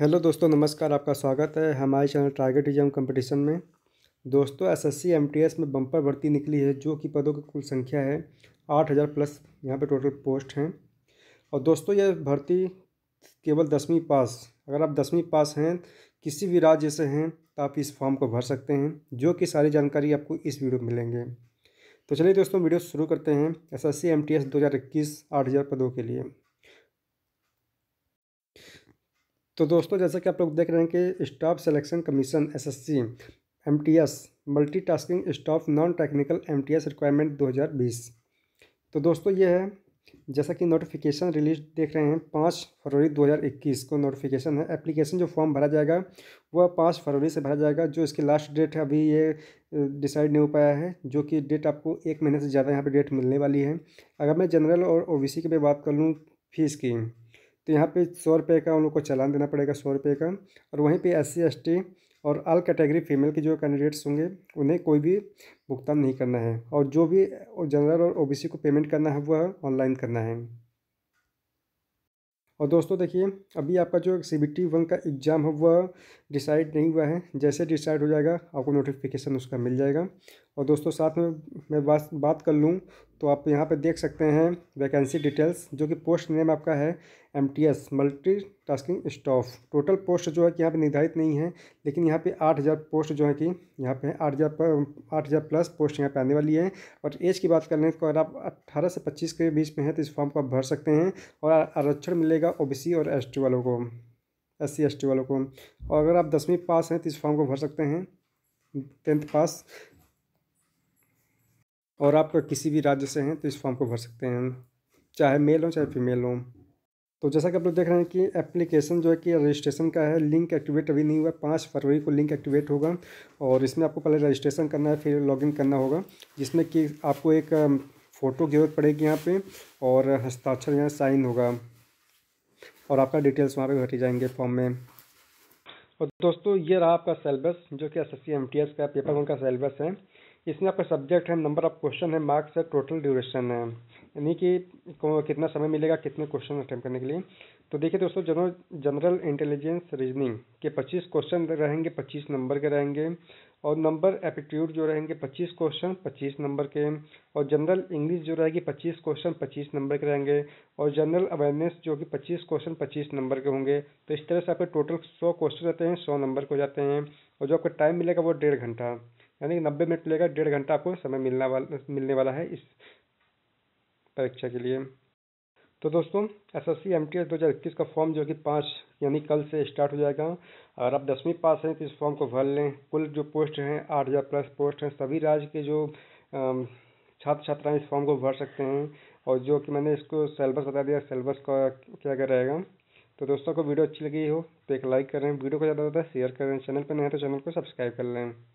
hello दोस्तों नमस्कार आपका स्वागत है हमारे चैनल टारगेट एग्जाम कंपटीशन में दोस्तों एसएससी एमटीएस में बम्पर भर्ती निकली है जो कि पदों की कुल संख्या है आठ हज़ार प्लस यहाँ पे टोटल पोस्ट हैं और दोस्तों यह भर्ती केवल दसवीं पास अगर आप दसवीं पास हैं किसी भी राज्य से हैं तो आप इस फॉर्म को भर सकते हैं जो कि सारी जानकारी आपको इस वीडियो में मिलेंगे तो चलिए दोस्तों वीडियो शुरू करते हैं S S C M T S दो हज़ार इक्कीस आठ हज़ार पदों के लिए तो दोस्तों जैसा कि आप लोग देख रहे हैं कि staff selection commission SSC MTS multitasking staff non technical MTS requirement 2020 तो दोस्तों ये है जैसा कि नोटिफिकेशन रिलीज देख रहे हैं पाँच फरवरी 2021 को नोटिफिकेशन है एप्लीकेशन जो फॉर्म भरा जाएगा वह पाँच फरवरी से भरा जाएगा जो इसकी लास्ट डेट है अभी ये डिसाइड नहीं हो पाया है जो कि डेट आपको एक महीने से ज़्यादा यहाँ पे डेट मिलने वाली है अगर मैं जनरल और ओबीसी की भी बात कर लूँ फीस की तो यहाँ पे सौ रुपये का उन लोग को चालान देना पड़ेगा सौ रुपये का और वहीं पे एस सी और अल कैटेगरी फीमेल के जो कैंडिडेट्स होंगे उन्हें कोई भी भुगतान नहीं करना है और जो भी जनरल और ओबीसी को पेमेंट करना है वह ऑनलाइन करना है और दोस्तों देखिए अभी आपका जो सी बी टी वन का एग्ज़ाम है वह डिसाइड नहीं हुआ है जैसे डिसाइड हो जाएगा आपको नोटिफिकेशन उसका मिल जाएगा और दोस्तों साथ में मैं बात बात कर लूँ तो आप यहाँ पे देख सकते हैं वैकेंसी डिटेल्स जो कि पोस्ट नेम आपका है M T S multi tasking staff total post जो है कि यहाँ पे निर्धारित नहीं है लेकिन यहाँ पे आठ हज़ार पोस्ट जो है कि यहाँ पे आठ हज़ार आठ हज़ार प्लस पोस्ट यहाँ पे आने वाली है और एज की बात कर लें तो अगर आप अट्ठारह से पच्चीस के बीच में हैं तो इस फॉर्म को आप भर सकते हैं और आरक्षण मिलेगा ओ बी सी और एस टी वालों को एस सी एस टी वालों को और अगर आप दसवीं पास हैं तो इस फॉर्म को भर सकते हैं टेंथ पास और आप किसी भी राज्य से हैं तो इस फॉर्म को भर सकते हैं चाहे मेल हो चाहे फीमेल हो तो जैसा कि आप लोग देख रहे हैं कि एप्लीकेशन जो है कि रजिस्ट्रेशन का है लिंक एक्टिवेट अभी नहीं हुआ पाँच फरवरी को लिंक एक्टिवेट होगा और इसमें आपको पहले रजिस्ट्रेशन करना है फिर लॉगिन करना होगा जिसमें कि आपको एक फ़ोटो की जरूरत पड़ेगी यहाँ पे और हस्ताक्षर यहाँ साइन होगा और आपका डिटेल्स वहाँ पर भरे जाएंगे फॉर्म में और दोस्तों ये रहा आपका सेलेबस जो कि S S C M T S का पेपर वन का सेलेबस है इसमें आपका सब्जेक्ट है नंबर ऑफ क्वेश्चन है मार्क्स है टोटल ड्यूरेशन है यानी कि कितना समय मिलेगा कितने क्वेश्चन अटैम्प्ट करने के लिए तो देखिए दोस्तों जनरल जनरल इंटेलिजेंस रीजनिंग के 25 क्वेश्चन रहेंगे 25 नंबर के रहेंगे और नंबर एप्टीट्यूड जो रहेंगे 25 क्वेश्चन 25 नंबर के और जनरल इंग्लिश जो रहेगी 25 क्वेश्चन 25 नंबर के रहेंगे और जनरल अवेयरनेस जो कि 25 क्वेश्चन 25 नंबर के होंगे तो इस तरह से आपके टोटल 100 क्वेश्चन रहते हैं 100 नंबर के हो जाते हैं और जो आपका टाइम मिलेगा वो डेढ़ घंटा यानी नब्बे मिनट लेगा डेढ़ घंटा आपको समय मिलना वाला मिलने वाला है इस परीक्षा के लिए तो दोस्तों S S C M T S दो हज़ार इक्कीस का फॉर्म जो कि पाँच यानी कल से स्टार्ट हो जाएगा अगर आप दसवीं पास हैं तो इस फॉर्म को भर लें कुल जो पोस्ट हैं आठ हज़ार प्लस पोस्ट हैं सभी राज्य के जो छात्र छात्राएं इस फॉर्म को भर सकते हैं और जो कि मैंने इसको सेलेबस बता दिया सेलेबस का क्या क्या रहेगा तो दोस्तों को वीडियो अच्छी लगी हो तो एक लाइक करें वीडियो को ज़्यादा ज़्यादा शेयर करें चैनल पर नहीं है तो चैनल को सब्सक्राइब कर लें